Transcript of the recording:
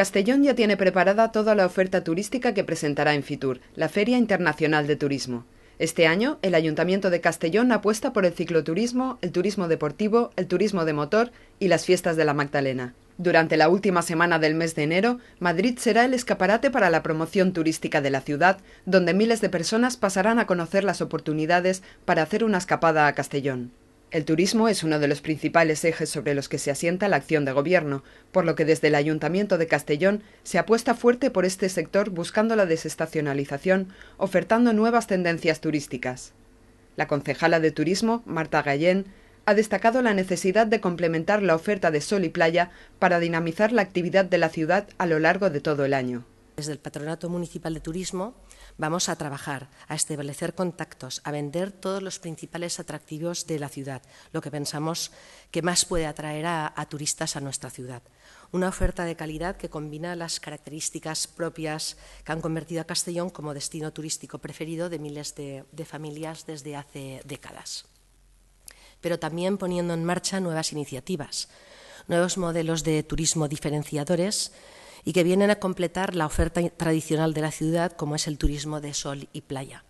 Castellón ya tiene preparada toda la oferta turística que presentará en Fitur, la Feria Internacional de Turismo. Este año, el Ayuntamiento de Castellón apuesta por el cicloturismo, el turismo deportivo, el turismo de motor y las fiestas de la Magdalena. Durante la última semana del mes de enero, Madrid será el escaparate para la promoción turística de la ciudad, donde miles de personas pasarán a conocer las oportunidades para hacer una escapada a Castellón. El turismo es uno de los principales ejes sobre los que se asienta la acción de gobierno, por lo que desde el Ayuntamiento de Castellón se apuesta fuerte por este sector buscando la desestacionalización, ofertando nuevas tendencias turísticas. La concejala de Turismo, Marta Gallén, ha destacado la necesidad de complementar la oferta de sol y playa para dinamizar la actividad de la ciudad a lo largo de todo el año. Desde el Patronato Municipal de Turismo vamos a trabajar, a establecer contactos, a vender todos los principales atractivos de la ciudad, lo que pensamos que más puede atraer a, turistas a nuestra ciudad. Una oferta de calidad que combina las características propias que han convertido a Castellón como destino turístico preferido de miles de familias desde hace décadas. Pero también poniendo en marcha nuevas iniciativas, nuevos modelos de turismo diferenciadores y que vienen a completar la oferta tradicional de la ciudad como es el turismo de sol y playa.